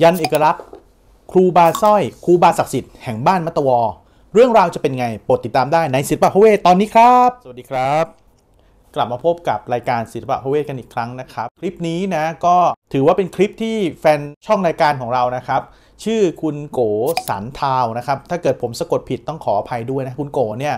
ยันเอกลักษณ์ครูบาสร้อย ครูบาศักดิ์สิทธิ์แห่งบ้านมัตวอเรื่องราวจะเป็นไง โปรดติดตามได้ในศิลปะพเวทตอนนี้ครับ สวัสดีครับ กลับมาพบกับรายการศิลปะพเวทกันอีกครั้งนะครับ คลิปนี้นะก็ถือว่าเป็นคลิปที่แฟนช่องรายการของเรานะครับ ชื่อคุณโกสันทาวนะครับ ถ้าเกิดผมสะกดผิดต้องขออภัยด้วยนะ คุณโกเนี่ย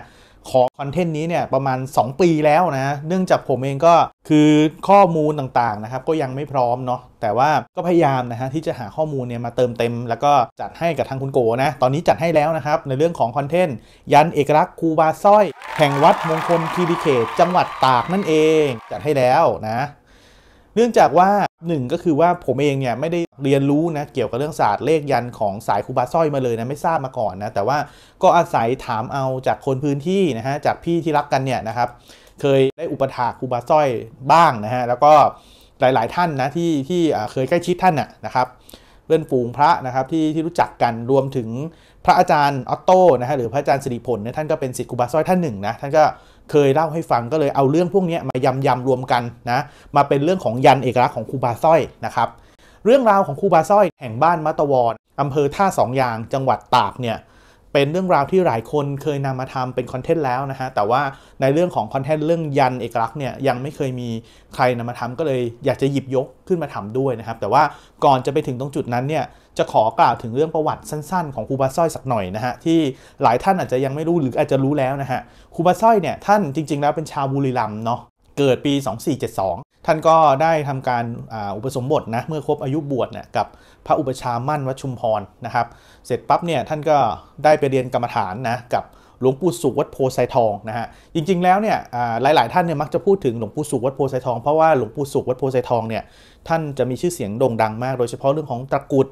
ขอคอนเทนต์นี้เนี่ยประมาณ 2 ปีแล้วนะ เนื่องจากผมเองก็คือข้อมูลต่างๆนะครับ ก็ยังไม่พร้อม เนาะแต่ว่าก็พยายาม นะ ฮะ ที่จะหาข้อมูล เนี่ย มาเติมเต็มแล้วก็จัดให้ กับ ทางคุณโก นะ ตอนนี้จัดให้แล้วนะครับ ในเรื่องของคอนเทนต์ยันเอกลักษณ์ครูบาสร้อยแห่งวัดมงคลคีรีเขตจังหวัดตากนั่นเอง จัดให้แล้วนะเนื่องจากว่า 1 ก็คือว่าผมเองเนี่ยไม่ได้เรียนรู้นะเกี่ยวกับเรื่องศาสตร์เลขยันของสายคูบาสร้อยมาเลยนะไม่ทราบมาก่อนนะแต่ว่าก็อาศัยถามเอาจากคนพื้นที่นะฮะจากพี่ที่รักกันเนี่ยนะครับเคยได้อุปถากคูบาสร้อยบ้างนะฮะแล้วก็หลาย ๆ ท่านนะที่ที่เคยใกล้ชิดท่านน่ะนะครับเพื่อนฝูงพระนะครับที่ที่รู้จักกันรวมถึงพระอาจารย์ออตโต้นะฮะหรือพระอาจารย์สิริผลเนี่ยท่านก็เป็นศิษย์คูบาสร้อยท่านหนึ่งนะท่านก็เคยเล่าให้ฟังก็เลยเอาเรื่องพวกนี้มายำยำรวมกันนะ มาเป็นเรื่องของยันเอกลักษณ์ของครูบาสร้อยนะครับ เรื่องราวของครูบาสร้อยแห่งบ้านมัตวรอำเภอท่าสองยางจังหวัดตากเนี่ยเป็นเรื่องราวที่หลายคนเคยนำมาทำ เป็นคอนเทนต์แล้วนะฮะ แต่ว่าในเรื่องของคอนเทนต์เรื่องยันเอกลักษณ์เนี่ย ยังไม่เคยมีใครนำมาทำก็เลยอยากจะหยิบยกขึ้นมาทำด้วยนะครับ แต่ว่าก่อนจะไปถึงตรงจุดนั้นเนี่ย จะขอกล่าวถึงเรื่องประวัติสั้นๆของครูบาสร้อยสักหน่อยนะฮะที่หลายท่านอาจจะยังไม่รู้หรืออาจจะรู้แล้วนะฮะครูบาสร้อยเนี่ยท่านจริงๆแล้วเป็นชาวบุรีรัมย์เนาะเกิดปี 2472 ท่านก็ได้ทำการอุปสมบทนะเมื่อครบอายุบวชนะกับพระอุปชามั่นวัชุมพรนะครับเสร็จปั๊บเนี่ยท่านก็ได้ไปเรียนกรรมฐานนะกับหลวงปู่สุวัตโพไซทองนะฮะจริงๆแล้วเนี่ยหลายๆ ท่านเนี่ยมักจะพูดถึงหลวงปู่สุวัตโพไซทอง เพราะว่าหลวงปู่สุวัตโพไซทองเนี่ยท่านจะมีชื่อเสียงโด่งดังมาก โดยเฉพาะเรื่องของตะกุด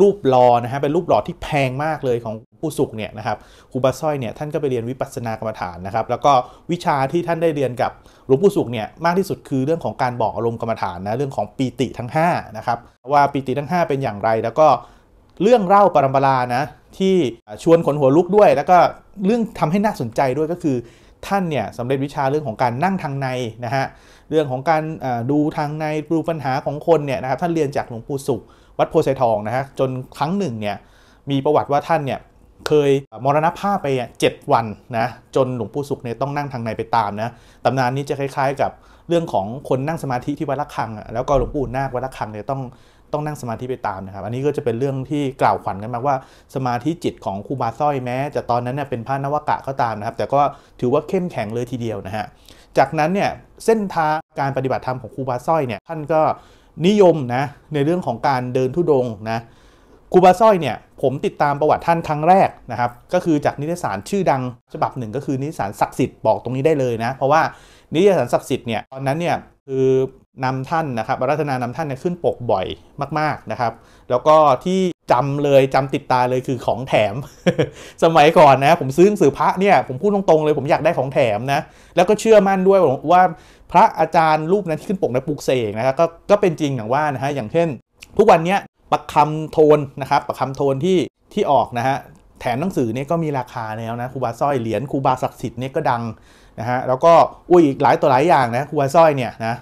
รูปหล่อนะฮะเป็นรูปหล่อที่แพงมากเลยของผู้สุขเนี่ยนะครับครูบาสร้อยเนี่ยท่านก็ไปเรียนวิปัสสนากรรมฐานนะครับ แล้วก็วิชาที่ท่านได้เรียนกับหลวงปู่สุขเนี่ยมากที่สุดคือเรื่องของการบอกอารมณ์กรรมฐานนะ เรื่องของปีติทั้ง5นะครับว่าปีติทั้ง 5 เป็นอย่างไร แล้วก็เรื่องเล่าปรมปรานะที่ชวนขนหัวลุกด้วย แล้วก็เรื่องทำให้น่าสนใจด้วยก็คือท่านเนี่ยสำเร็จวิชาเรื่องของการนั่งทางในนะฮะเรื่องของการดูทางในดูปัญหาของคนเนี่ยนะครับท่านเรียนจากหลวงปู่สุขวัดโพไซทองนะฮะจนครั้งหนึ่งเนี่ยมีประวัติว่าท่านเนี่ยเคยมรณภาพไปเจ็ดวันนะจนหลวงปู่สุขเนี่ยต้องนั่งทางในไปตามนะตำนานนี้จะคล้าย ๆ กับเรื่องของคนนั่งสมาธิที่วัดละคังแล้วก็หลวงปู่นาควัดละคังเนี่ยต้องต้องนั่งสมาธิไปตามนะครับ อันนี้ก็จะเป็นเรื่องที่กล่าวขวัญกันมากว่าสมาธิจิตของครูบาสร้อยแม้จะตอนนั้นเนี่ยเป็นพระนวกะก็ตามนะครับ แต่ก็ถือว่าเข้มแข็งเลยทีเดียวนะฮะ จากนั้นเนี่ยเส้นทางการปฏิบัติธรรมของครูบาสร้อยเนี่ยท่านก็นิยมนะในเรื่องของการเดินทุดงนะครูบาสร้อยเนี่ยผมติดตามประวัติท่านครั้งแรกนะครับก็คือจากนิตยสารชื่อดังฉบับหนึ่งก็คือ นิตยสารศักดิ์สิทธิ์บอกตรงนี้ได้เลยนะเพราะว่านิตยสารศักดิ์สิทธิ์เนี่ยตอนนั้นเนี่ยคือนำท่านนะครับารัตนานำท่านเนี่ยขึ้นปกบ่อยมากๆนะครับ แล้วก็ที่ จำเลย จำติดตาเลยคือของแถม สมัยก่อนนะ ผมซื้อหนังสือพระเนี่ยผมพูดตรงๆเลยผมอยากได้ของแถมนะ แล้วก็เชื่อมั่นด้วยว่าพระอาจารย์รูปนั้นที่ขึ้นปกในปลุกเสกนะครับกก็เป็นจริง อย่างว่านะฮะอย่างเช่น ทุกวันนี้ประคำโทนนะครับประคำโทนที่ที่ออกนะฮะ แถมหนังสือเนี่ยก็มีราคาแล้วนะครูบาสร้อยเหรียญครูบาศักดิ์สิทธิ์เนี่ยก็ดังนะฮะ แล้วก็อุ้ยอีกหลายตัวหลายอย่างนะครูบาสร้อยเนี่ยนะ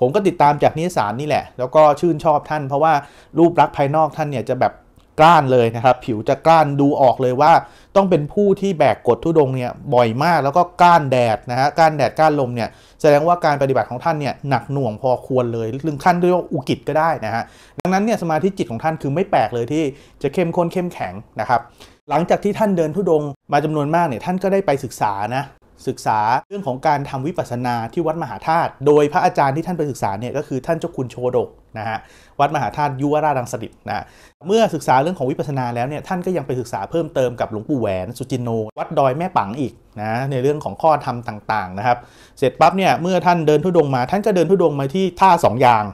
ผมก็ติดตามจากนิสานนี่แหละ แล้วก็ชื่นชอบท่าน เพราะว่ารูปลักษณ์ภายนอกท่านเนี่ยจะแบบกล้านเลยนะครับ ผิวจะกล้านดูออกเลยว่าต้องเป็นผู้ที่แบกกดทุดงเนี่ยบ่อยมากแล้วก็กล้านแดดนะฮะกล้านแดดกล้านลมเนี่ยแสดงว่าการปฏิบัติของท่านเนี่ยหนักหน่วงพอควรเลยถึงขั้นเรียกว่าอุกิจก็ได้นะฮะดังนั้นเนี่ยสมาธิจิตของท่านคือไม่แปลกเลยที่จะเข้มข้นเข้มแข็งนะครับ หลังจากที่ท่านเดินทุดงมาจำนวนมากเนี่ยท่านก็ได้ไปศึกษานะศึกษาเรื่องของการทำวิปัสสนาที่วัดมหาธาตุ โดยพระอาจารย์ที่ท่านไปศึกษาเนี่ยก็คือท่านเจ้าคุณโชดกนะฮะ วัดมหาธาตุยุวราชรังสิตนะ เมื่อศึกษาเรื่องของวิปัสสนาแล้วเนี่ยท่านก็ยังไปศึกษาเพิ่มเติมกับหลวงปู่แหวนสุจินโนวัดดอยแม่ปังอีกนะ ในเรื่องของข้อธรรมต่าง ๆนะครับ เสร็จปั๊บเนี่ย เมื่อท่านเดินทุดงมา ท่านก็เดินทุดงมาที่ท่า2อย่าง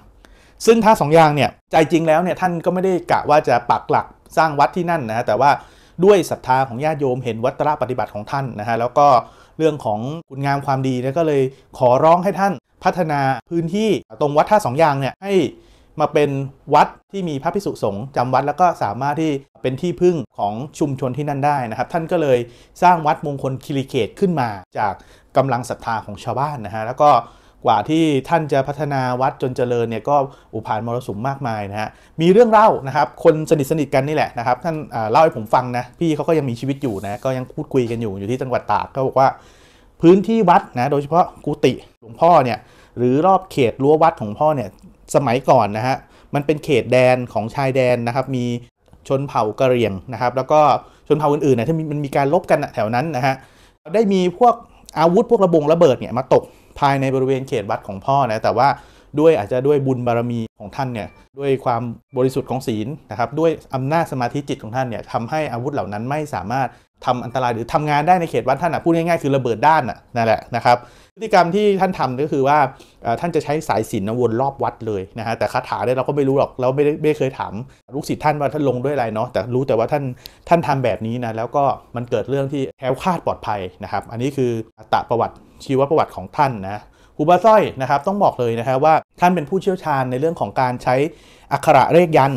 ซึ่งท่า2อย่างเนี่ยใจจริงแล้วเนี่ยท่านก็ไม่ได้กะว่าจะปักหลักสร้างวัดที่นั่นนะแต่ว่าด้วยศรัทธาของญาติโยม เห็นวัตรปฏิบัติของท่านนะฮะแล้วก็เรื่องของคุณงามความดีแล้วก็เลยขอร้องให้ท่านพัฒนาพื้นที่ตรงวัดท่าสองยางเนี่ยให้มาเป็นวัดที่มีพระภิกษุสงฆ์จำวัดแล้วก็สามารถที่เป็นที่พึ่งของชุมชนที่นั่นได้นะครับ ท่านก็เลยสร้างวัดมงคลคิริเกตขึ้นมาจากกำลังศรัทธาของชาวบ้านนะฮะแล้วก็กว่าที่ท่านจะพัฒนาวัดจนเจริญเนี่ยก็อุผ่านมรสุมมากมายนะฮะ มีเรื่องเล่านะครับคนสนิทสนิทกันนี่แหละนะครับท่านเล่าให้ผมฟังนะพี่เขาก็ยังมีชีวิตอยู่นะก็ยังพูดคุยกันอยู่อยู่ที่จังหวัดตาก ก็บอกว่า พื้นที่วัดนะโดยเฉพาะกุฏิหลวงพ่อเนี่ยหรือรอบเขตรั้ววัดของพ่อเนี่ยสมัยก่อนนะฮะมันเป็นเขตแดนของชายแดนนะครับมีชนเผ่ากะเหรี่ยงนะครับแล้วก็ชนเผ่าอื่นๆเนี่ยมันมีการลบกันแถวนั้นนะฮะได้มีพวกอาวุธพวกระบงระเบิดเนี่ยมาตกภายในบริเวณเขตวัดของพ่อนะแต่ว่าด้วยอาจจะด้วยบุญบารมีของท่านเนี่ยด้วยความบริสุทธิ์ของศีลนะครับด้วยอำนาจสมาธิจิตของท่านเนี่ยทำให้อาวุธเหล่านั้นไม่สามารถทำอันตราย หรือทำงานได้ในเขตวัดท่านอ่ะพูดง่ายๆ คือระเบิดด้านอ่ะนั่นแหละนะครับพฤติกรรมที่ท่านทำก็คือว่าท่านจะใช้สายศีนวนรอบวัดเลยนะฮะแต่คาถาเนี่ยเราก็ไม่รู้หรอกเราไม่ไม่เคยถามลูกศิษย์ท่านว่าท่านลงด้วยอะไรเนาะแต่รู้แต่ว่าท่านท่านทำแบบนี้นะแล้วก็มันเกิดเรื่องที่แคล้วคลาดปลอดภัยนะครับอันนี้คืออัตประวัติชีวประวัติของท่านนะครูบาสร้อยนะครับต้องบอกเลยนะครับว่าท่านเป็นผู้เชี่ยวชาญในเรื่องของการใช้อักขระเลขยัน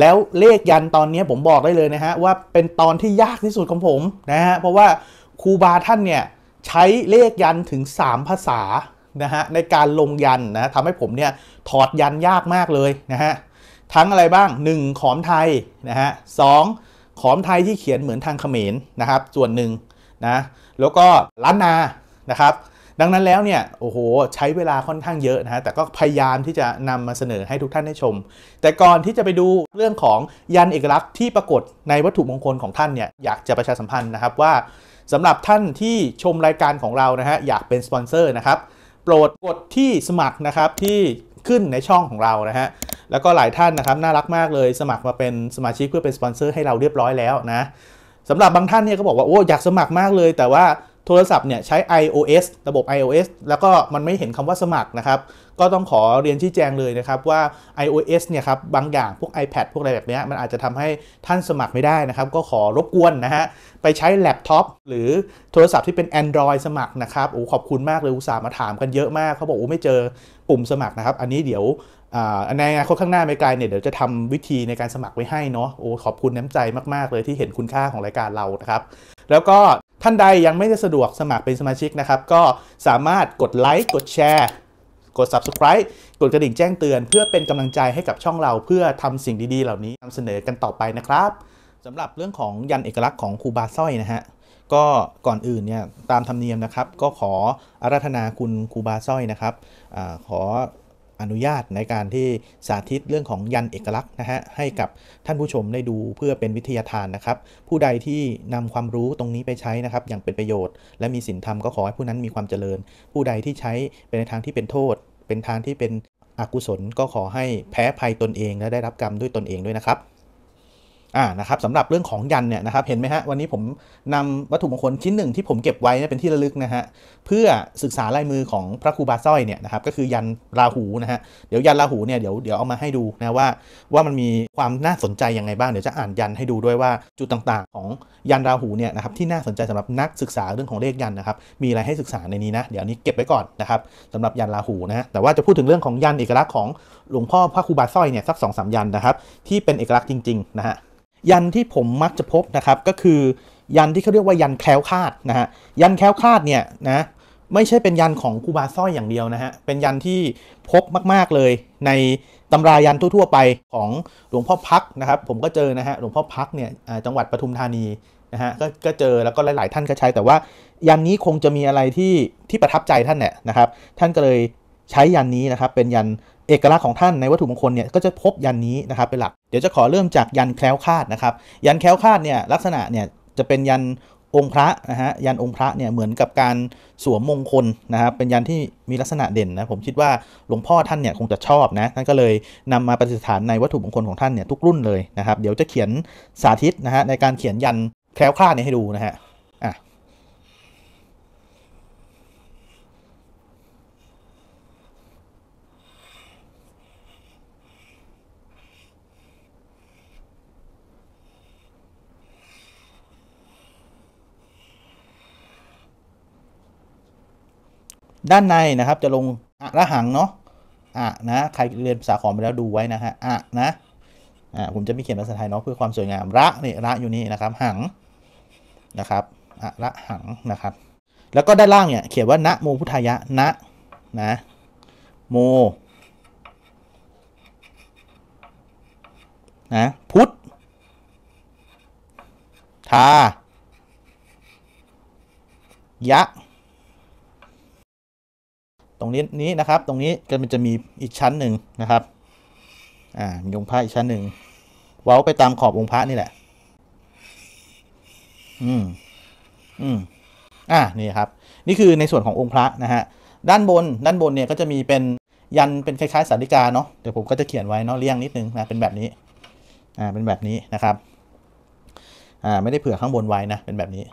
แล้วเลขยันตอนนี้ผมบอกได้เลยนะฮะว่าเป็นตอนที่ยากที่สุดของผมนะฮะเพราะว่าครูบาท่านเนี่ยใช้เลขยันถึง 3 ภาษานะฮะในการลงยันนะทำให้ผมเนี่ยถอดยันยากมากเลยนะฮะทั้งอะไรบ้าง 1. ขอมไทยนะฮะสขอมไทยที่เขียนเหมือนทางเขมรนะครับส่วนหนึ่งนะแล้วก็ล้านนานะครับ ดังนั้นแล้วเนี่ยโอ้โห ใช้เวลาค่อนข้างเยอะนะฮะแต่ก็พยายามที่จะนำมาเสนอให้ทุกท่านได้ชม แต่ก่อนที่จะไปดูเรื่องของยันเอกลักษณ์ที่ปรากฏในวัตถุมงคลของท่านเนี่ยอยากจะประชาสัมพันธ์นะครับว่าสำหรับท่านที่ชมรายการของเรานะฮะอยากเป็นสปอนเซอร์นะครับโปรดกดที่สมัครนะครับที่ขึ้นในช่องของเรานะฮะแล้วก็หลายท่านนะครับน่ารักมากเลย สมัครมาเป็นสมาชิกเพื่อเป็นสปอนเซอร์ให้เราเรียบร้อยแล้วนะสำหรับบางท่านเนี่ยก็บอกว่าโอ้อยากสมัครมากเลย แต่ว่าโทรศัพท์เนี่ยใช้ iOS ระบบ iOS แล้วก็มันไม่เห็นคำว่าสมัครนะครับ ก็ต้องขอเรียนชี้แจงเลยนะครับว่า iOS เนี่ยครับบางอย่างพวก iPad พวกอะไรแบบนี้มันอาจจะทำให้ท่านสมัครไม่ได้นะครับ ก็ขอรบกวนนะฮะ ไปใช้แล็ปท็อปหรือโทรศัพท์ที่เป็น Android สมัครนะครับโอ้ขอบคุณมากเลยอุตส่าห์มาถามกันเยอะมากเขาบอกโอ้ไม่เจอปุ่มสมัครนะครับ อันนี้เดี๋ยวในงนานข้างหน้าไม่ไกลเนี่ยเดี๋ยวจะทำวิธีในการสมัครไว้ให้เนาะโอ้ขอบคุณน้ำใจมากๆ เลยที่เห็นคุณค่าของรายการเรานะครับแล้วก็ท่านใดยังไม่ได้สะดวกสมัครเป็นสมาชิกนะครับ ก็สามารถกดไลค์กดแชร์กด subscribe กดกระดิ่งแจ้งเตือน เพื่อเป็นกำลังใจให้กับช่องเรา เพื่อทำสิ่งดีๆ เหล่านี้นำเสนอกันต่อไปนะครับสำหรับเรื่องของยันเอกลักษณ์ของครูบาสร้อยนะฮะก็ก่อนอื่นเนี่ยตามธรรมเนียมนะครับ ก็ขออาราธนาคุณครูบาสร้อยนะครับอขออนุญาตในการที่สาธิตเรื่องของยันเอกลักษณ์นะฮะให้กับท่านผู้ชมได้ดูเพื่อเป็นวิทยาทานนะครับ ผู้ใดที่นำความรู้ตรงนี้ไปใช้นะครับ อย่างเป็นประโยชน์ และมีสินธรรมก็ขอให้ผู้นั้นมีความเจริญ ผู้ใดที่ใช้เป็นในทางที่เป็นโทษ เป็นทางที่เป็นอกุศลก็ขอให้แพ้ภัยตนเอง และได้รับกรรมด้วยตนเองด้วยนะครับอ่านะครับสำหรับเรื่องของยันเนี่ยนะครับเห็นไหมฮะวันนี้ผมนำวัตถุมงคลชิ้นหนึ่งที่ผมเก็บไว้เป็นที่ระลึกนะฮะเพื่อศึกษาลายมือของพระครูบาสร้อยเนี่ยนะครับ ก็คือยันราหูนะฮะเดี๋ยวยันราหูเนี่ยเดี๋ยวเดี๋ยวเอามาให้ดูนะว่าว่ามันมีความน่าสนใจยังไงบ้างเดี๋ยวจะอ่านยันให้ดูด้วยว่าจุดต่างๆ ของยันราหูเนี่ยนะครับที่น่าสนใจสำหรับนักศึกษาเรื่องของเลขยันนะครับ มีอะไรให้ศึกษาในนี้นะเดี๋ยวนี้เก็บไว้ก่อนนะครับสำหรับยันราหูนะแต่ว่าจะพูดถึงเรื่องของยันเอกลักษณ์ของหลวงพ่อพระครูบาส้อยเนี่ยสักสองสามยันนะครับ ที่เป็นเอกลักษณ์จริงๆนะฮะยันที่ผมมักจะพบนะครับ ก็คือยันที่เขาเรียกว่ายันแคล้วคาดนะฮะยันแคล้วคาดเนี่ยนะไม่ใช่เป็นยันของครูบาสร้อยอย่างเดียวนะฮะเป็นยันที่พบมาก ๆเลย ในตำรายันทั่วๆไปของหลวงพ่อพักนะครับผมก็เจอนะฮะหลวงพ่อพักเนี่ยจังหวัดปทุมธานีนะฮะกก็เจอแล้วก็หลาย ๆ ท่านก็ใช้ แต่ว่า ยันนี้คงจะมีอะไรที่ที่ประทับใจท่านแหละนะครับ ท่านก็เลยใช้ยันนี้นะครับเป็นยันเอกลักษณ์ของท่านในวัตถุมงคลเนี่ยก็จะพบยันนี้นะครับเป็นหลักเดี๋ยวจะขอเริ่มจากยันแคล้วคาดนะครับ ยันแคล้วคาดเนี่ยลักษณะเนี่ยจะเป็นยันองค์พระนะฮะยันองค์พระเนี่ยเหมือนกับการสวมมงคลนะครับเป็นยันที่มีลักษณะเด่นนะผมคิดว่าหลวงพ่อท่านเนี่ยคงจะชอบนะท่านก็เลยนำมาประดิษฐานในวัตถุมงคลของท่านเนี่ยทุกรุ่นเลยนะครับเดี๋ยวจะเขียนสาธิตนะฮะในการเขียนยันแคล้วคลาดเนี่ยให้ดูนะฮะด้านในนะครับจะลงอะระหัง เนาะอะนะใครเรียนภาษาขอมไปแล้ว ดูไว้ นะฮะอะนะอ่าผมจะไม่เขียนภาษาไทย เนาะเพื่อความสวยงามระนี่ระอยู่นี่นะครับ หัง นะครับอะระหัง นะครับ แล้วก็ ด้านล่างเนี่ยเขียนว่าณโมพุทธยะณนะ โมนะพุทธทา ยะตรงนี้นี้นะครับ ตรงนี้ก็มันจะมีอีกชั้นหนึ่งนะครับ อ่ามีองค์พระอีกชั้นหนึ่งเว้าไปตามขอบองค์พระนี่แหละ อืมอืมอ่านี่ครับ นี่คือในส่วนขององค์พระนะฮะ ด้านบนด้านบนเนี่ยก็จะมีเป็นยันเป็นคล้ายๆสาริกาเนาะเดี๋ยวผมก็จะเขียนไว้เนาะเลี่ยงนิดนึงนะเป็นแบบนี้ อ่าเป็นแบบนี้นะครับ อ่า ไม่ได้เผื่อข้างบนไว้นะเป็นแบบนี้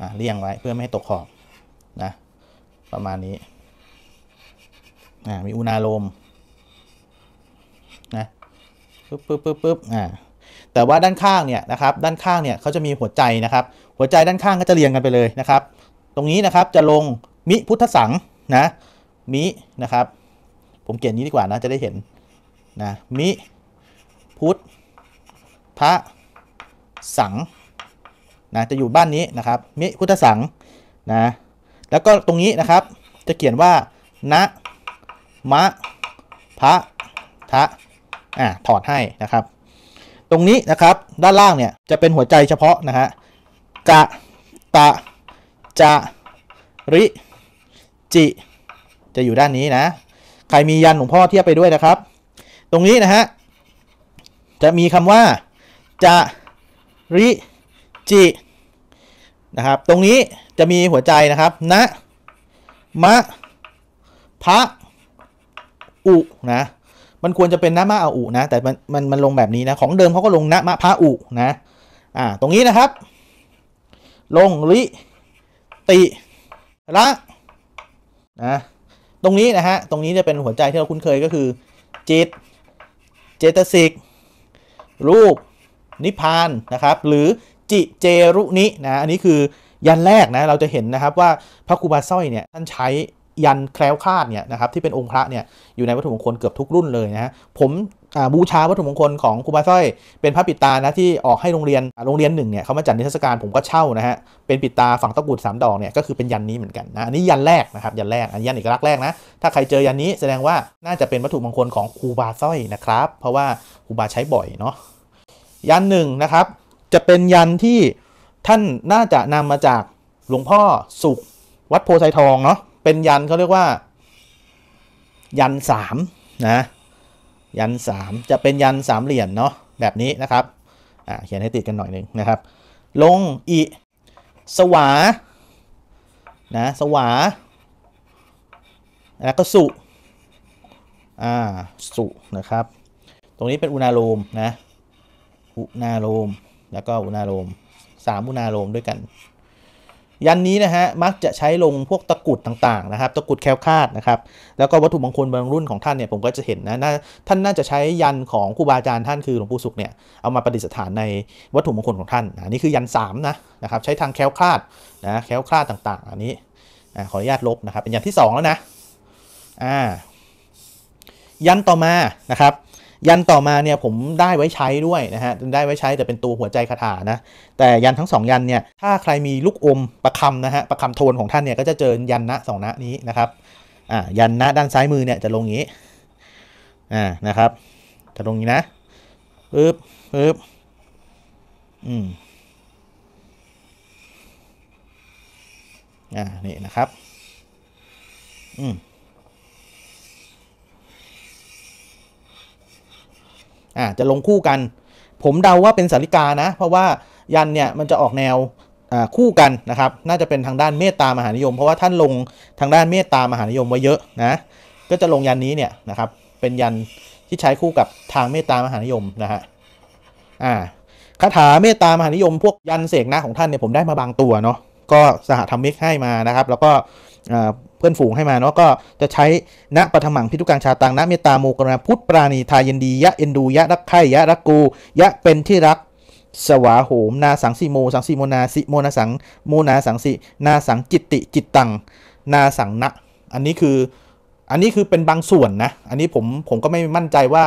อ่าเลี่ยงไว้เพื่อไม่ให้ตกขอบนะประมาณนี้ อ่า มีอุณาโลมนะ ปึ๊บปึ๊บปึ๊บปึ๊บอ่า แต่ว่าด้านข้างเนี่ยนะครับ ด้านข้างเนี่ยเขาจะมีหัวใจนะครับ หัวใจด้านข้างก็จะเรียงกันไปเลยนะครับ ตรงนี้นะครับจะลงมิพุทธสังนะ มิ นะครับ ผมเขียนนี้ดีกว่านะ จะได้เห็นนะ มิ พุทธสัง นะ จะอยู่บ้านนี้นะครับ มิพุทธสังนะแล้วก็ตรงนี้นะครับ จะเขียนว่านะมะพระทะอ่าถอดให้นะครับ ตรงนี้นะครับด้านล่างเนี่ยจะเป็นหัวใจเฉพาะนะฮะ กะตะจะ ริ จิ จะอยู่ด้านนี้นะ ใครมียันหลวงพ่อเทียบไปด้วยนะครับ ตรงนี้นะฮะ จะมีคำว่า จะ ริ จินะครับตรงนี้จะมีหัวใจนะครับนะมะพระอุนะ มันควรจะเป็น นะ มะอาอุนะ แต่มันมันมันลงแบบนี้นะของเดิมเขาก็ลงนะมะพระอุนะอ่าตรงนี้นะครับ ลงลิติละนะตรงนี้นะฮะตรงนี้จะเป็นหัวใจที่เราคุ้นเคยก็คือจิตเจตสิกรูป นิพพานนะครับหรือจิเจรุนินะ อันนี้คือยันแรกนะ เราจะเห็นนะครับว่าพระครูบาสร้อยเนี่ยท่าน ใช้ยันแคล้วคลาดเนี่ยนะครับที่เป็นองค์พระเนี่ยอยู่ในวัตถุมงคลเกือบทุก รุ่นเลยนะผมบูชาวัตถุมงคลของครูบาสร้อยเป็นพระปิตานะที่ออกให้โรงเรียนโรงเรียนหนึ่งเนี่ยเขามาจัดนิทรรศการผมก็เช่านะฮะเป็นปิตาฝั่งตะกุดสามดอกเนี่ยก็คือเป็นยันนี้เหมือนกันนะอัน นี้ยันแรกนะครับ ยันแรกอันยันเอกลักษณ์แรกนะถ้าใครเจอยันนี้แสดงว่าน่าจะเป็นวัตถุมงคลของครูบาสร้อยนะครับ เพราะว่าครูบาใช้บ่อยเนาะยันหนึ่งนะครับจะเป็นยันที่ท่านน่าจะนำมาจากหลวงพ่อสุขวัดโพไซทองเนาะเป็นยันเขาเรียกว่า ยันสามนะยันสามจะเป็นยันสามเหรียญเนาะแบบนี้นะครับเขียนให้ติดกันหน่อยหนึ่งนะครับ ลง อิสวานะสวาแล้วก็สุอ่าสุนะครับ ตรงนี้เป็นอุณาโลมนะอุณาโลมแล้วก็อุณาโลมสามอุณาโลมด้วยกัน ยันนี้นะฮะ มักจะใช้ลงพวกตะกุดต่างๆ นะครับ ตะกุดแคลคาดนะครับ แล้วก็วัตถุมงคลบางรุ่นของท่านเนี่ย ผมก็จะเห็นนะ ท่านน่าจะใช้ยันของครูบาอาจารย์ท่านคือหลวงปู่สุขเนี่ย เอามาประดิษฐานในวัตถุมงคลของท่าน อันี่คือยัน3นะ นะครับ ใช้ทางแคลคาดนะแคลคาดต่าง ๆ อันนี้ ขออนุญาตลบนะครับ เป็นยันที่ 2 แล้วนะ อ่า ยันต่อมา นะครับยันต่อมาเนี่ยผมได้ไว้ใช้ด้วยนะฮะ ได้ไว้ใช้แต่เป็นตัวหัวใจคาถานะ แต่ยันทั้ง2ยันเนี่ย ถ้าใครมีลูกอมประคำนะฮะ ประคำโทนของท่านเนี่ยก็จะเจอยันนะสองนะนี้นะครับ อ่า ยันนะด้านซ้ายมือเนี่ยจะลงอย่างนี้ อ่า นะครับ จะลงอย่างนี้นะ ปึ๊บ ปึ๊บ อืมอ่านี่นะครับ อืมอ่าจะลงคู่กัน ผมเดาว่าเป็นสาริกานะ เพราะว่ายันเนี่ยมันจะออกแนวคู่กัน นะครับน่าจะเป็นทางด้านเมตตามหานิยม เพราะว่าท่านลงทางด้านเมตตามหานิยมไว้เยอะนะ ก็จะลงยันนี้เนี่ยนะครับเป็นยันที่ใช้คู่กับทางเมตตา มหานิยมนะฮะอ่าคาถาเมตตามหานิยม พวกยันเสกนะาของท่านเนี่ยผมได้มาบางตัวเนาะก็สหธรรมิกให้มานะครับแล้วก็พื่อนฝูงให้มาเนาะก็จะใช้ณปฐมังพิทุกังชาตังณเมตตาโมกรณาพุทธปราณีทายินดียะเอ็นดูยะรักไค่ยะรักกูยะเป็นที่รักสวาโหมนาสังสิโมสังสิโมนาสิโมนาสังโมนาสังสินาสังจิตติจิตตังนาสังนะอันนี้คืออันนี้คือเป็นบางส่วนนะอันนี้ผมผมก็ไม่มั่นใจว่า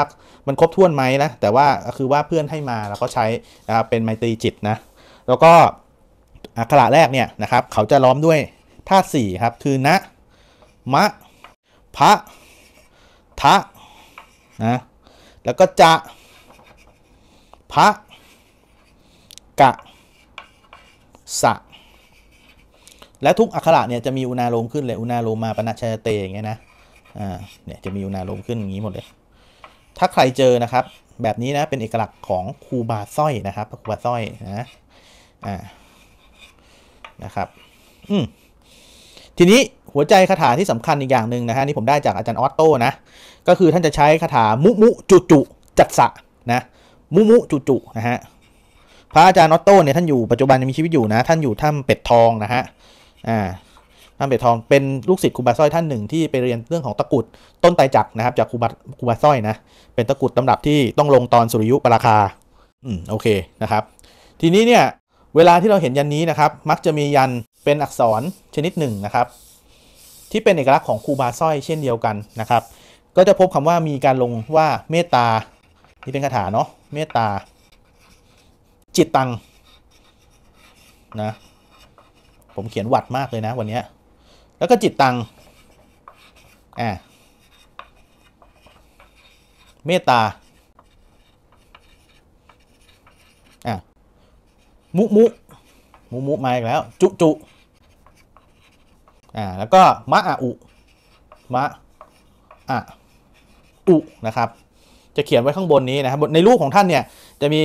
มันครบถ้วนไหมนะแต่ว่าคือว่าเพื่อนให้มาแล้วก็ใช้นะครับเป็นไมตรีจิตนะแล้วก็อักขระแรกเนี่ยนะครับ เขาจะล้อมด้วยธาตุสี่ครับคือนะมะพระทะนะ แล้วก็จะพระกะ สะ และทุก อักขระเนี่ย จะมีอุณาโลมขึ้นเลย อุณา โลมมาปนัชยเตอย่างเงี้ยนะ อ่า เนี่ยจะมี อุณาโลมขึ้น อย่างนี้หมดเลย ถ้าใครเจอนะครับ แบบนี้นะ เป็นเอกลักษณ์ของครูบาสร้อยนะครับครูบาสร้อยนะ อ่า นะครับ อืม ทีนี้หัวใจคาถาที่สำคัญอีกอย่างหนึ่งนะฮะนี่ผมได้จากอาจารย์ออตโต้นะก็คือท่านจะใช้คาถามุมุจุจุ จัดสะนะมุมุจุจุนะฮะพระอาจารย์ออตโต้เนี่ยท่านอยู่ปัจจุบันยังมีชีวิตอยู่นะ ท่านอยู่ถ้ำเป็ดทองนะฮะอ่าถ้ำเป็ดทองเป็นลูกศิษย์ครูบาสร้อยท่านหนึ่งที่ไปเรียนเรื่องของตะกุดต้นไตจักนะครับ จากครูบาครูบาสร้อยนะ เป็นตะกุดตำรับที่ต้องลงตอนสุริยุปราคาอืมโอเคนะครับ ทีนี้เนี่ย เวลาที่เราเห็นยันนี้นะครับ มักจะมียันเป็นอักษรชนิดหนึ่งนะครับที่เป็น เอกลักษณ์ของครูบาสร้อยเช่นเดียวกันนะครับ ก็จะพบคำว่ามีการลงว่าเมตตา นี่เป็นคาถาเนาะ เมตตา จิตตัง นะ ผมเขียนวัดมากเลยนะ วันนี้ แล้วก็จิตตังอ่าเมตตาอ่ะมุ มุ มุ มุ มาอีกแล้ว จุจุอ่าแล้วก็มะอะอุ มะอะอุนะครับ จะเขียนไว้ข้างบนนี้นะครับในรูปของท่านเนี่ยจะมี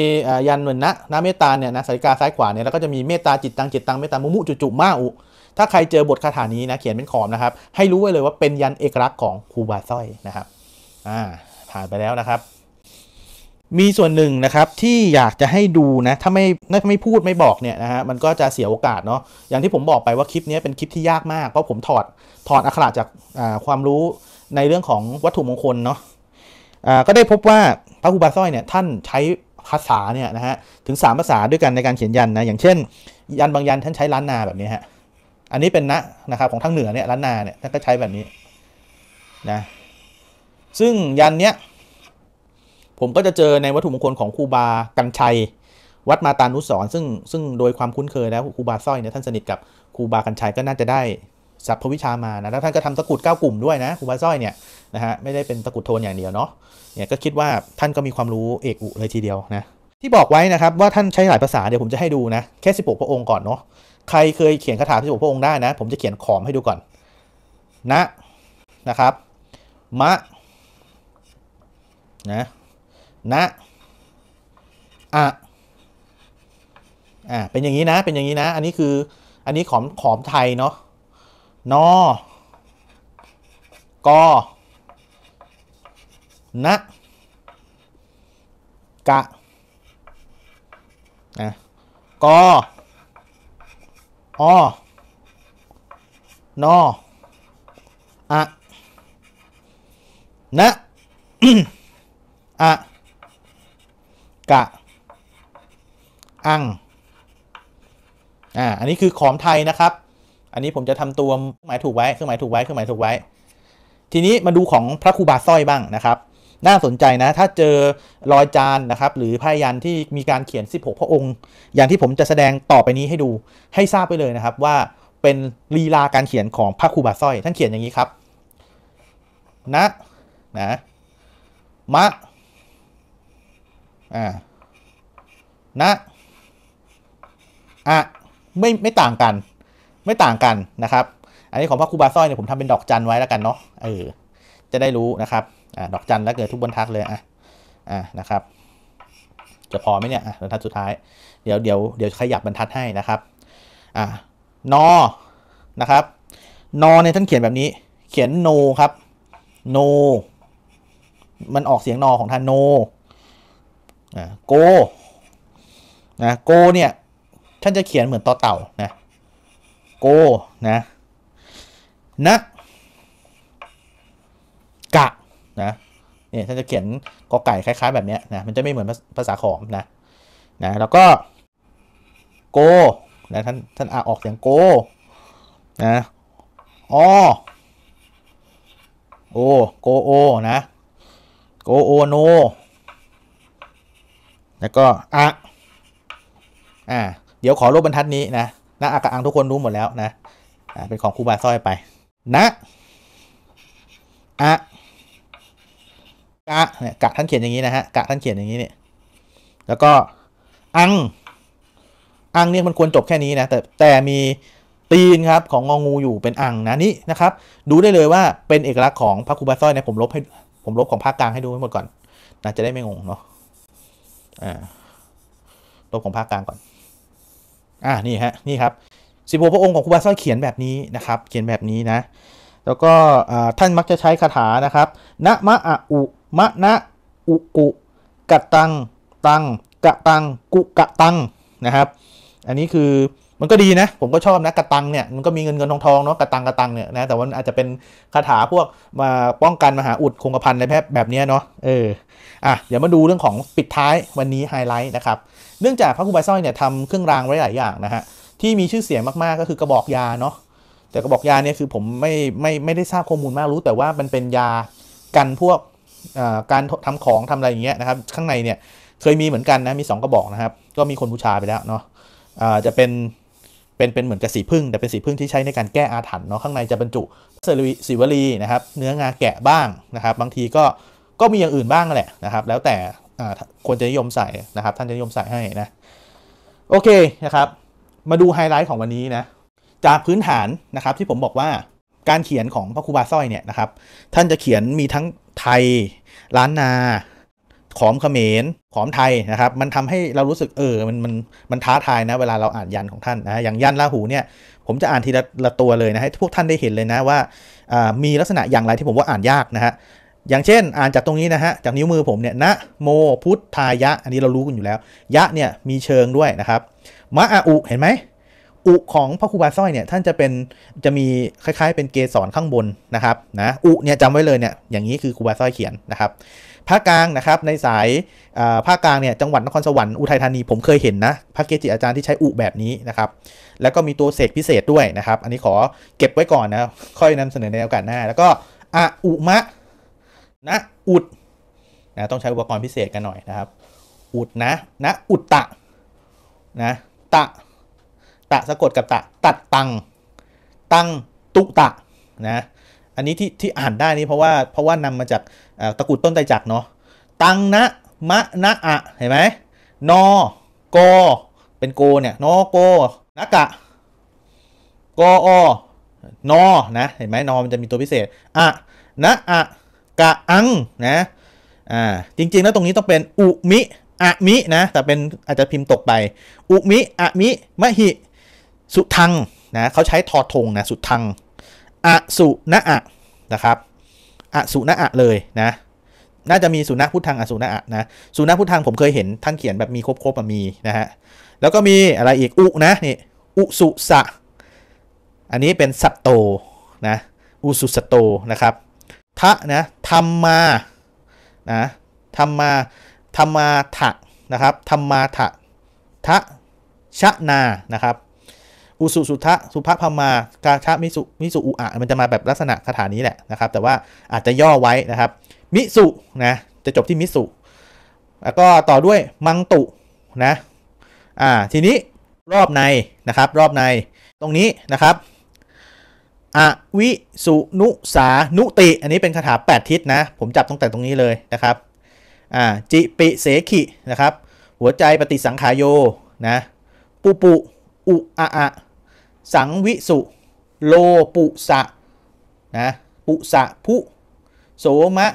ยันเหมือนนะนะเมตตาเนี่ยนะสายกาซ้ายขวาเนี่ยแล้วก็จะมีเมตตาจิตตังจิตตังเมตตามุมุ จุจุมาอุ ถ้าใครเจอบทคาถานี้นะเขียนเป็นขอมนะครับ ให้รู้ไว้เลยว่าเป็นยันเอกลักษณ์ของครูบาสร้อยนะครับอ่าผ่านไปแล้วนะครับมีส่วนหนึ่งนะครับที่อยากจะให้ดูนะถ้าไม่ถ้าไม่พูดไม่บอกเนี่ยนะฮะมันก็จะเสียโอกาสเนาะอย่างที่ผมบอกไปว่าคลิปนี้เป็นคลิปที่ยากมากเพราะผมถอดถอดอักขระจากความรู้ในเรื่องของวัตถุมงคลเนาะะก็ได้พบว่าพระครูบาสร้อยเนี่ยท่านใช้ภาษาเนี่ยนะฮะถึง 3 ภาษาด้วยกันในการเขียนยันนะอย่างเช่น ยันบางยันท่านใช้ล้านนาแบบนี้ฮะอันนี้เป็นนะนะครับของทางเหนือเนี่ยล้านนาเนี่ยท่านก็ใช้แบบนี้นะซึ่งยันเนี้ยผมก็จะเจอในวัตถุมงคลของครูบากัญชัย วัดมาตานุสร ซึ่งซึ่งโดยความคุ้นเคย แล้วครูบาสร้อยเนี่ยท่านสนิทกับครูบากัญชัย ก็น่าจะได้สัพพวิชามานะแล้วท่านก็ทำตะกุดเก้ากลุ่มด้วยนะครูบาสร้อยเนี่ยนะฮะไม่ได้เป็นตะกุดโทนอย่างเดียวเนาะเนี่ยก็คิดว่าท่านก็มีความรู้เอกอุเลยทีเดียวนะ ที่บอกไว้นะครับว่าท่านใช้หลายภาษาเดี๋ยวผมจะให้ดูนะ แค่ 16พระองค์ก่อนเนาะใครเคยเขียนคาถา16พระองค์ได้นะ ผมจะเขียนขอมให้ดูก่อน นะนะครับ มะ นะนะอะอ่าเป็นอย่างนี้นะ เป็นอย่างนี้นะ อันนี้คือ อันนี้ขอม ขอมไทยเนาะ นอกอนะ กะ นะกออ นออะนะอะกะอังอ่าอันนี้คือขอมไทยนะครับ อันนี้ผมจะทำตัวเครื่องหมายถูกไว้เครื่องหมายถูกไว้เครื่องหมายถูกไว้ ทีนี้มาดูของพระครูบาสร้อยบ้างนะครับ น่าสนใจนะ ถ้าเจอรอยจานนะครับ หรือพายันที่มีการเขียน 16 พระองค์ อย่างที่ผมจะแสดงต่อไปนี้ให้ดู ให้ทราบไปเลยนะครับ ว่าเป็นลีลาการเขียนของพระครูบาสร้อย ท่านเขียน อย่างนี้ครับนะนะมะอ่านะอ่ะไม่ ไม่ต่างกัน ไม่ต่างกันนะครับ อันนี้ของพระครูบาสร้อยเนี่ยผมทำเป็นดอกจันไว้แล้วกันเนาะ เออ จะได้รู้นะครับ อ่าดอกจันแล้วเกิดทุกบนทักเลย อ่ะอ่ะนะครับ จะพอไหมเนี่ย อ่ะบรรทัดสุดท้าย เดี๋ยวเดี๋ยวเดี๋ยวขยับบรรทัดให้นะครับ อ่า นอนะครับ นอเนี่ยท่านเขียนแบบนี้ เขียนโนครับ โน มันออกเสียงนอของท่านโนโกนะ โกเนี่ย ท่านจะเขียนเหมือนต่อเต่านะ โกนะนะกะ นะเนี่ยท่านจะเขียนกอไก่คล้าย ๆ แบบนี้นะ มันจะไม่เหมือนภาษาขอมนะ นะ แล้วก็ โกนะ ท่าน ท่านอ่าออกเสียงโกนะอโอ โกโอ นะ โก โอโนแล้วก็อะอ่า เดี๋ยวขอลบบรรทัดนี้นะนะอากะอังทุกคนรู้หมดแล้วนะอ่าเป็นของครูบาสร้อยไป นะ อะกะเนี่ยกะท่านเขียนอย่างนี้นะฮะกะท่านเขียนอย่างนี้เนี่ย แล้วก็อัง อังเนี่ยมันควรจบแค่นี้นะ แต่แต่มีตีนครับของงองูอยู่เป็นอังนะนี่นะครับ ดูได้เลยว่าเป็นเอกลักษณ์ของพระครูบาสร้อยเนี่ยผมลบให้ ผมลบของภาคกลางให้ดูให้หมดก่อนนะจะได้ไม่งงเนาะลบของภาคกลางก่อน อ่านี่ฮะ นี่ครับ สิบหกพระองค์ของครูบาซ้อยเขียนแบบนี้นะครับ เขียนแบบนี้นะ แล้วก็ท่านมักจะใช้คาถานะครับ นะมะอะอุมะนะ อุกุกะตัง ตังกะตัง กุกะตัง นะครับ อันนี้คือมันก็ดีนะ ผมก็ชอบนะกระตังเนี่ยมันก็มีเงินเงินทองทองเนาะกระตังกระตังเนี่ยนะแต่ว่าอาจจะเป็นคาถาพวกมาป้องกันมหาอุดคงกระพันอะไรแบบแบบนี้เนาะเอออ่ะเดี๋ยวมาดูเรื่องของปิดท้ายวันนี้ไฮไลท์นะครับเนื่องจากพระครูบาสร้อยเนี่ยทำเครื่องรางไว้หลายอย่างนะฮะที่มีชื่อเสียงมากๆก็คือกระบอกยาเนาะแต่กระบอกยาเนี่ยคือผมไม่ไม่ไม่ได้ทราบข้อมูลมากรู้ แต่ว่ามันเป็นยากันพวกการทำของทำอะไรอย่างเงี้ยนะครับข้างในเนี่ยเคยมีเหมือนกันนะมี 2 กระบอกนะครับก็มีคนบูชาไปแล้วเนาะะจะเป็นเป็นเป็นเหมือนกับสีพึ่งแต่เป็นสีพึ่งที่ใช้ในการแก้อาถรรพ์เนาะข้างในจะบรรจุสีวลีนะครับเนื้องาแกะบ้างนะครับ บางทีก็ก็มีอย่างอื่นบ้างแหละนะครับแล้วแต่ควรจะนิยมใส่นะครับ ท่านจะนิยมใส่ให้นะโอเคนะครับ มาดูไฮไลท์ของวันนี้นะจากพื้นฐานนะครับที่ผมบอกว่าการเขียนของพระครูบาสร้อยเนี่ยนะครับท่านจะเขียนมีทั้งไทยล้านนาขอมเขมรขอมไทยนะครับ มันทำให้เรารู้สึกเออ มันมันมันท้าทายนะเวลาเราอ่านยันของท่านนะ อย่างยันลาหูเนี่ย ผมจะอ่านทีละละตัวเลยนะให้พวกท่านได้เห็นเลยนะว่า มีลักษณะอย่างไรที่ผมว่าอ่านยากนะฮะ อย่างเช่น อ่านจากตรงนี้นะฮะ จากนิ้วมือผมเนี่ยนะโมพุทธายะ อันนี้เรารู้กันอยู่แล้ว ยะเนี่ยมีเชิงด้วยนะครับมะอาอุเห็นไหมอุของพระครูบาสร้อยเนี่ยท่านจะเป็นจะมีคล้าย ๆ เป็นเกสรข้างบนนะครับนะ อุเนี่ยจำไว้เลยเนี่ย อย่างนี้คือครูบาสร้อยเขียนนะครับภาคกลางนะครับในสายภาคกลางเนี่ยจังหวัด นครสวรรค์อุทัยธานี ผมเคยเห็นนะพระเกจิอาจารย์ที่ใช้ อุแบบนี้นะครับแล้วก็มีตัว เสกพิเศษด้วยนะครับอันนี้ขอเก็บไว้ก่อนนะค่อยนำเสนอในโอกาสหน้า แล้วก็อะอุมะนะอุดนะต้องใช้อุปกรณ์พิเศษกันหน่อยนะครับอุดนะนะอุดตะนะตะตะสะกดกับตะตัดตังตังตุตะนะอันนี้ที่ที่อ่านได้นี่เพราะว่าเพราะว่านำมาจากตะกุดต้นไตจักเนาะ ตัง นะมะนะอะ เห็นไหมนอโกเป็นโกเนี่ยนอโกนักะ กออนอนะ เห็นไหมนอมันจะมีตัวพิเศษ อะ นะอะ กะอัง นะ อ่า จริงๆแล้วตรงนี้ต้องเป็น อุมิอะมิ นะ แต่เป็นอาจจะพิมพ์ตกไป อุมิอะมิมหิสุทัง นะเขาใช้ทอทงนะ สุทัง อะสุนะอะ นะครับอสุนะอะเลยนะ น่าจะมีสุนัขพุทธัง อสุนะอะนะ สุนัขพุทธัง ผมเคยเห็น ท่านเขียนแบบมีครบๆมีนะฮะ แล้วก็มีอะไรอีก อุนะนี่ อุสุสะ อันนี้เป็น สัตโต นะ อุสุสตโตนะครับทะนะ ธรรมมา นะ ธรรมมา ธรรมมาทะนะครับ ธรรมาทะทะชะนา นะครับอุสุสุทะสุภพมากาชะมิสุมิสุอุอะมันจะมาแบบลักษณะคาถานี้แหละนะครับ แต่ว่าอาจจะย่อไว้นะครับ มิสุนะจะจบที่มิสุแล้วก็ต่อด้วยมังตุนะอ่าทีนี้รอบในนะครับรอบในตรงนี้นะครับอวิสุนุสานุติ อันนี้เป็นคาถา 8 ทิศนะ ผมจับตั้งแต่ตรงนี้เลยนะครับอ่าจิปิเสขินะครับหัวใจปฏิสังขายโยนะปุปุอุอะอะสังวิสุโลปุสะนะปุสะพุโสมะ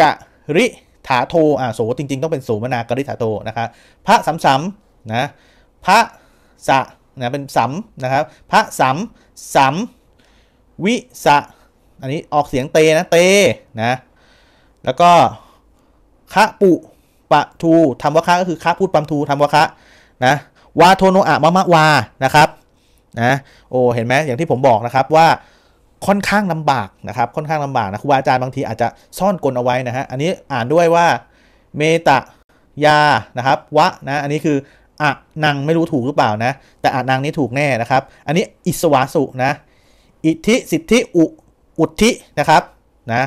กะริถาโทอ่าโสจริง ๆ ต้องเป็นโสมนากริถาโทนะครับ พระสัมสัมนะพระสะนะเป็นสัมนะครับ พระสัมสัมวิสะ อันนี้ออกเสียงเตนะเต นะ แล้วก็คะปุปะทูทำวะคะก็คือคะพูดปัมทูทำวะคะนะวาโทโนอะมะมะวา นะครับ นะ โอ้ เห็นไหม อย่างที่ผมบอกนะครับว่า ค่อนข้างลำบากนะครับ ค่อนข้างลำบากนะครูบาอาจารย์บางทีอาจจะซ่อนกลเอาไว้นะฮะ อันนี้อ่านด้วยว่า เมตยา นะครับ วะ นะ อันนี้คืออะนังไม่รู้ถูกหรือเปล่านะ แต่อะนังนี้ถูกแน่นะครับ อันนี้อิสวาสุนะ อิทธิสิทธิอุ อุทธินะครับ นะ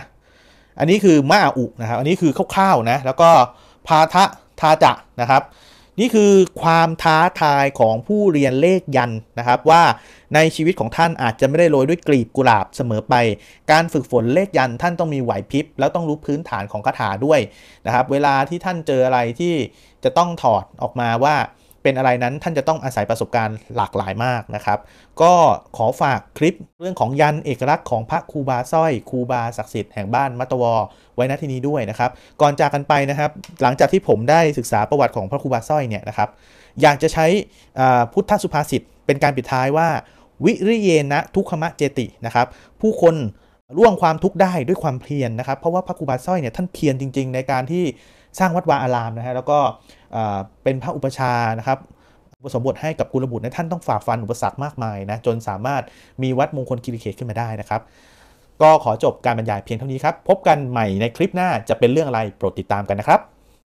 อันนี้คือมาอุนะครับ อันนี้คือคร่าวๆนะ แล้วก็พาทะทาจะนะครับนี่คือความท้าทายของผู้เรียนเลขยันนะครับ ว่าในชีวิตของท่านอาจจะไม่ได้โรยด้วยกลีบกุหลาบเสมอไป การฝึกฝนเลขยันท่านต้องมีไหวพริบ แล้วต้องรู้พื้นฐานของคาถาด้วยนะครับเวลาที่ท่านเจออะไรที่จะต้องถอดออกมาว่าเป็นอะไรนั้นท่านจะต้องอาศัยประสบการณ์หลากหลายมากนะครับ ก็ขอฝากคลิปเรื่องของยันเอกลักษณ์ของพระครูบาสร้อยครูบาศักดิ์สิทธิ์แห่งบ้านมัตวไว้ณที่นี้ด้วยนะครับ ก่อนจากกันไปนะครับ หลังจากที่ผมได้ศึกษาประวัติของพระครูบาสร้อยเนี่ยนะครับ อยากจะใช้พุทธสุภาษิตเป็นการปิดท้ายว่าวิริเยนะทุกขมะเจตินะครับ ผู้คนร่วงความทุกข์ได้ด้วยความเพียรนะครับเพราะว่าพระครูบาสร้อยเนี่ยท่านเพียรจริงๆในการที่สร้างวัดวาอารามนะฮะแล้วก็เป็นพระอุปชานะครับุปสมบทให้กับกุลบุตรนะท่านต้องฝ่าฟันอุปสรรคมากมายนะ จนสามารถมีวัดมงคลกิริเขตขึ้นมาได้นะครับ ก็ขอจบการบรรยายเพียงเท่านี้ครับ พบกันใหม่ในคลิปหน้าจะเป็นเรื่องอะไร โปรดติดตามกันนะครับ